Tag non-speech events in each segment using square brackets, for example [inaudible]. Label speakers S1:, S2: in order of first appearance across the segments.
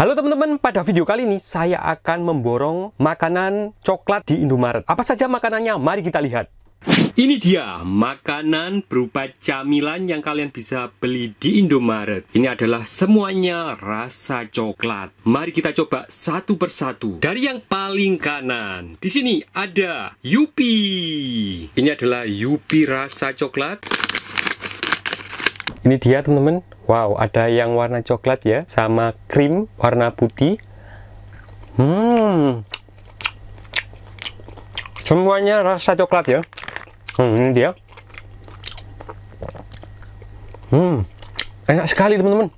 S1: Halo teman-teman, pada video kali ini saya akan memborong makanan coklat di Indomaret. Apa saja makanannya? Mari kita lihat. Ini dia makanan berupa camilan yang kalian bisa beli di Indomaret. Ini adalah semuanya rasa coklat. Mari kita coba satu persatu. Dari yang paling kanan, di sini ada Yupi. Ini adalah Yupi rasa coklat. Ini dia teman-teman Wow, ada yang warna coklat ya, sama krim warna putih. Hmm, semuanya rasa coklat ya. Hmm, ini dia. Hmm, enak sekali teman-teman.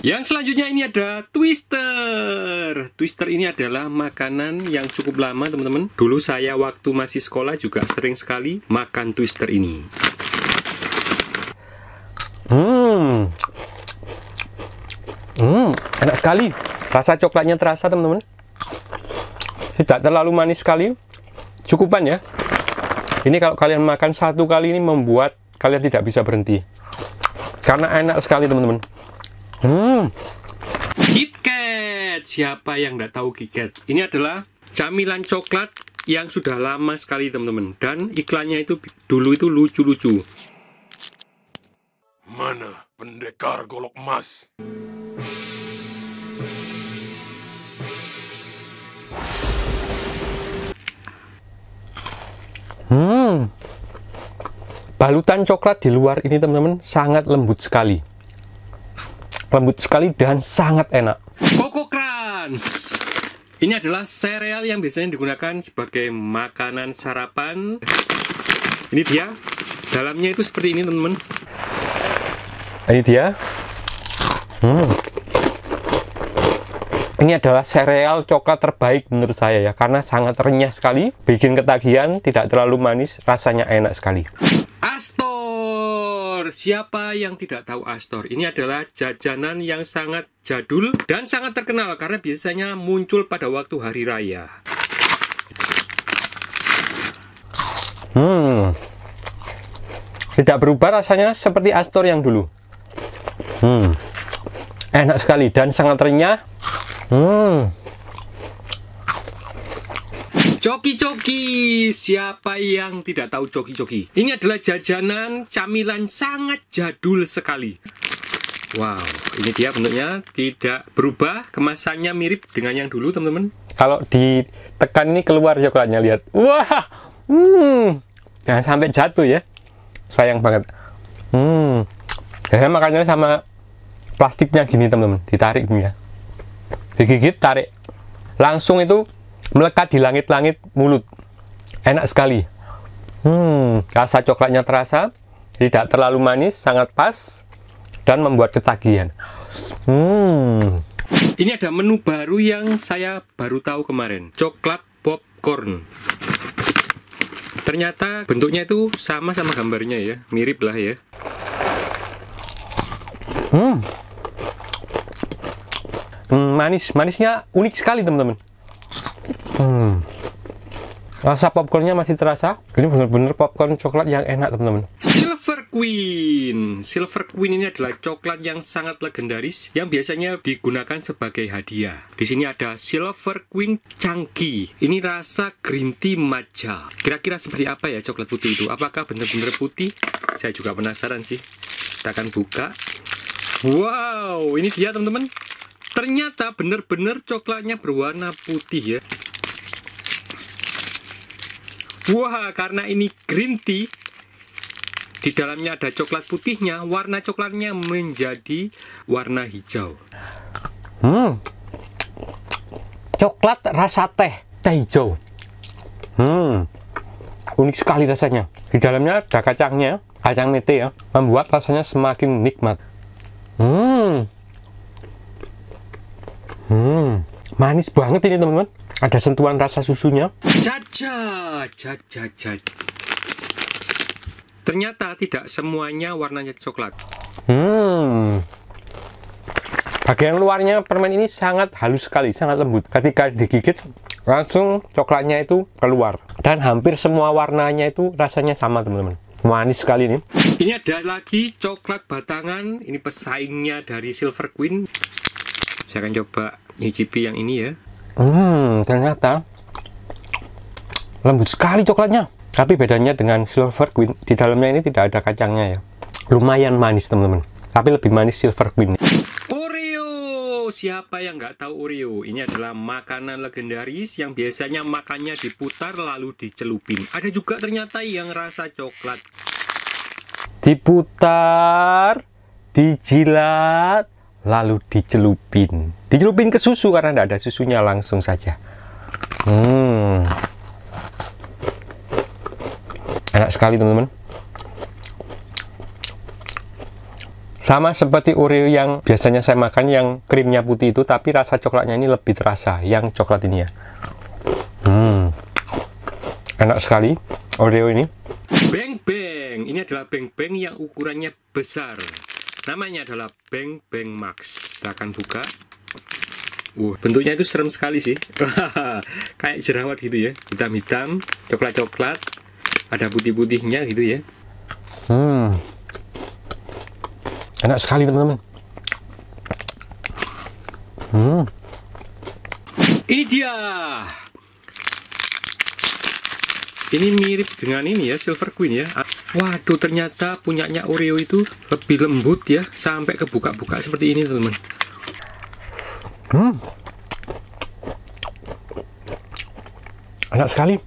S1: Yang selanjutnya ini ada twister. Twister ini adalah makanan yang cukup lama, teman-teman. Dulu saya waktu masih sekolah juga sering sekali makan twister ini. Hmm. Hmm, enak sekali. Rasa coklatnya terasa, teman-teman. Tidak terlalu manis sekali. Cukupan ya. Ini kalau kalian makan satu kali ini membuat kalian tidak bisa berhenti. Karena enak sekali, teman-teman. Hmm. KitKat. Siapa yang tidak tahu KitKat? Ini adalah camilan coklat yang sudah lama sekali, teman-teman. Dan iklannya itu dulu itu lucu-lucu. Mana pendekar golok emas? Hmm. Balutan coklat di luar ini teman-teman sangat lembut sekali. Lembut sekali dan sangat enak. Coco Crunch. Ini adalah sereal yang biasanya digunakan sebagai makanan sarapan. Ini dia. Dalamnya itu seperti ini, teman-teman. Ini dia. Hmm ini adalah sereal coklat terbaik menurut saya ya karena sangat renyah sekali bikin ketagihan tidak terlalu manis rasanya enak sekali Astor siapa yang tidak tahu Astor ini adalah jajanan yang sangat jadul dan sangat terkenal karena biasanya muncul pada waktu hari raya hmm tidak berubah rasanya seperti Astor yang dulu hmm enak sekali dan sangat renyah Hmm. Coki-coki, siapa yang tidak tahu coki-coki? Ini adalah jajanan camilan sangat jadul sekali. Wow, ini dia bentuknya tidak berubah, kemasannya mirip dengan yang dulu, teman-teman. Kalau ditekan ini keluar coklatnya, lihat. Wah, hmm, jangan sampai jatuh ya. Sayang banget. Hmm, saya makannya sama plastiknya gini, teman-teman, ditarik gini ya digigit tarik langsung itu melekat di langit-langit mulut enak sekali hmm rasa coklatnya terasa tidak terlalu manis sangat pas dan membuat ketagihan hmm ini ada menu baru yang saya baru tahu kemarin coklat popcorn ternyata bentuknya itu sama sama gambarnya ya mirip lah ya hmm Hmm, manis, manisnya unik sekali teman-teman. Hmm. Rasa popcornnya masih terasa. Ini benar-benar popcorn coklat yang enak teman-teman. Silver Queen. Silver Queen ini adalah coklat yang sangat legendaris yang biasanya digunakan sebagai hadiah. Di sini ada Silver Queen Chunky. Ini rasa green tea matcha. Kira-kira seperti apa ya coklat putih itu? Apakah benar-benar putih? Saya juga penasaran sih. Kita akan buka. Wow, ini dia teman-teman ternyata benar-benar coklatnya berwarna putih ya wah karena ini green tea di dalamnya ada coklat putihnya warna coklatnya menjadi warna hijau hmm coklat rasa teh teh hijau hmm unik sekali rasanya di dalamnya ada kacangnya kacang mete ya membuat rasanya semakin nikmat Hmm, manis banget ini teman-teman. Ada sentuhan rasa susunya. Caca, caca, caca. Ternyata tidak semuanya warnanya coklat. Hmm. Bagian luarnya permen ini sangat halus sekali, sangat lembut. Ketika digigit, langsung coklatnya itu keluar. Dan hampir semua warnanya itu rasanya sama, teman-teman manis sekali ini. ini ada lagi coklat batangan ini pesaingnya dari Silver Queen saya akan coba nyicipi yang ini ya hmm ternyata lembut sekali coklatnya tapi bedanya dengan silver queen di dalamnya ini tidak ada kacangnya ya lumayan manis teman-teman tapi lebih manis silver queen siapa yang nggak tahu Oreo? Ini adalah makanan legendaris yang biasanya makannya diputar lalu dicelupin. Ada juga ternyata yang rasa coklat. Diputar, dijilat, lalu dicelupin dicelupin ke susu karena tidak ada susunya langsung saja hmm enak sekali teman-teman sama seperti Oreo yang biasanya saya makan yang krimnya putih itu tapi rasa coklatnya ini lebih terasa yang coklat ini ya hmm enak sekali Oreo ini beng beng ini adalah beng beng yang ukurannya besar namanya adalah Beng Beng Max kita akan buka Uh, bentuknya itu serem sekali sih [laughs] kayak jerawat gitu ya hitam-hitam coklat-coklat ada putih-putihnya gitu ya hmm. enak sekali teman-teman hmm. ini dia ini mirip dengan ini ya Silver Queen ya Waduh, ternyata punyanya Oreo itu lebih lembut ya, sampai kebuka-buka seperti ini, teman-teman. Hmm. Enak sekali.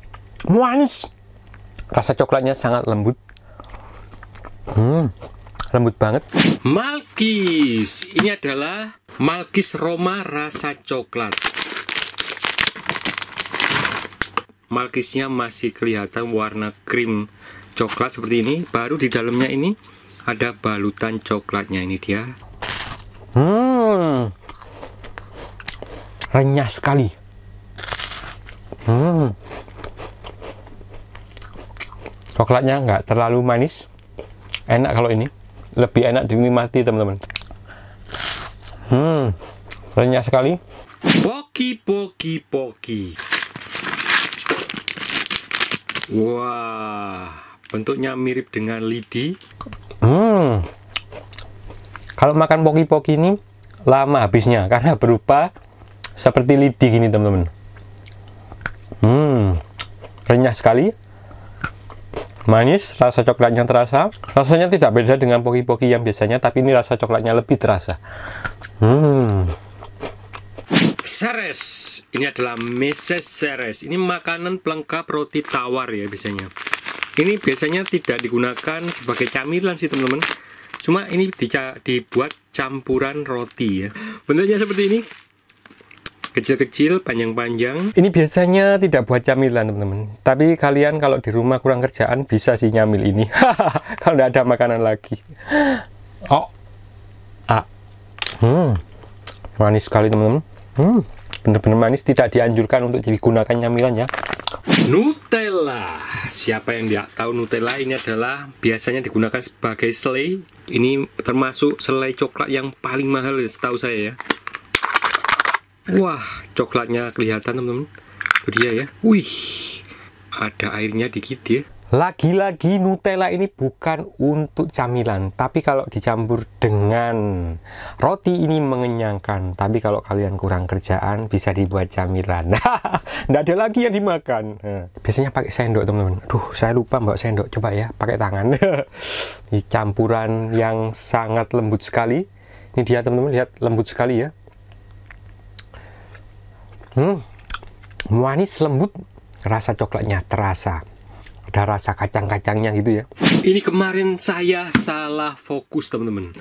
S1: Manis. Rasa coklatnya sangat lembut. Hmm. Lembut banget. Malkis. Ini adalah Malkis Roma rasa coklat. Malkisnya masih kelihatan warna krim coklat seperti ini baru di dalamnya ini ada balutan coklatnya ini dia hmm renyah sekali hmm coklatnya nggak terlalu manis enak kalau ini lebih enak dinikmati teman-teman hmm renyah sekali poki poki poki wah wow bentuknya mirip dengan lidi hmm. kalau makan poki-poki ini lama habisnya karena berupa seperti lidi gini teman-teman hmm renyah sekali manis, rasa coklatnya terasa. Rasanya tidak beda dengan poki-poki yang biasanya, tapi ini rasa coklatnya lebih terasa. Hmm. Seres, ini adalah meses seres. Ini makanan pelengkap roti tawar ya biasanya ini biasanya tidak digunakan sebagai camilan sih teman-teman cuma ini di, dibuat campuran roti ya bentuknya seperti ini kecil-kecil, panjang-panjang. Ini biasanya tidak buat camilan, teman-teman. Tapi kalian kalau di rumah kurang kerjaan bisa sih nyamil ini. [laughs] kalau tidak ada makanan lagi. Oh. Ah. Hmm. Manis sekali, teman-teman. Hmm. Bener-bener manis, tidak dianjurkan untuk digunakan camilan ya. Nutella. Siapa yang tidak tahu Nutella ini adalah biasanya digunakan sebagai selai. Ini termasuk selai coklat yang paling mahal setahu saya ya. Wah, coklatnya kelihatan teman-teman. Itu dia ya. Wih, ada airnya dikit ya. Lagi-lagi Nutella ini bukan untuk camilan, tapi kalau dicampur dengan roti ini mengenyangkan. Tapi kalau kalian kurang kerjaan bisa dibuat camilan. Tidak [laughs] ada lagi yang dimakan. Nah, biasanya pakai sendok teman-teman. Duh, saya lupa bawa sendok. Coba ya, pakai tangan. [laughs] ini campuran yang sangat lembut sekali. Ini dia teman-teman, lihat lembut sekali ya. Hmm, manis lembut, rasa coklatnya terasa ada rasa kacang-kacangnya gitu ya ini kemarin saya salah fokus teman-teman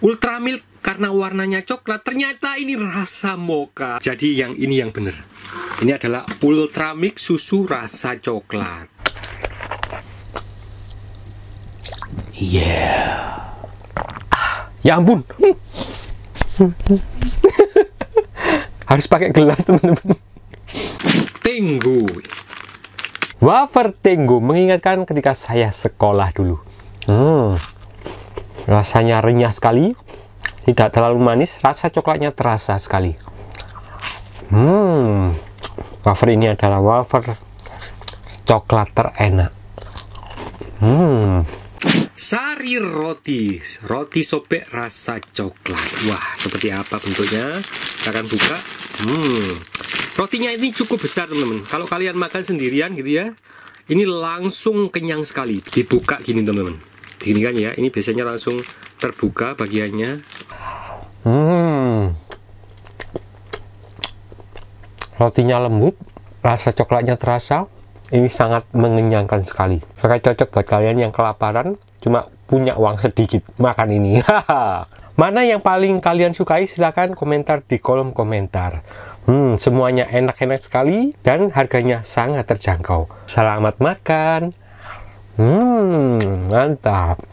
S1: Ultra karena warnanya coklat ternyata ini rasa mocha jadi yang ini yang bener ini adalah Ultra susu rasa coklat yeah ah, ya ampun [laughs] harus pakai gelas teman-teman tunggu Wafer Tenggo mengingatkan ketika saya sekolah dulu. Hmm, rasanya renyah sekali, tidak terlalu manis, rasa coklatnya terasa sekali. Hmm, wafer ini adalah wafer coklat terenak. Hmm. Sari roti, roti sobek rasa coklat. Wah, seperti apa bentuknya? Kita akan buka. Hmm, rotinya ini cukup besar teman-teman kalau kalian makan sendirian gitu ya ini langsung kenyang sekali dibuka gini teman-teman gini kan ya ini biasanya langsung terbuka bagiannya hmm rotinya lembut rasa coklatnya terasa ini sangat mengenyangkan sekali. Sangat cocok buat kalian yang kelaparan, cuma punya uang sedikit, makan ini. [laughs] Mana yang paling kalian sukai? Silahkan komentar di kolom komentar. Hmm, semuanya enak-enak sekali dan harganya sangat terjangkau. Selamat makan. Hmm, mantap.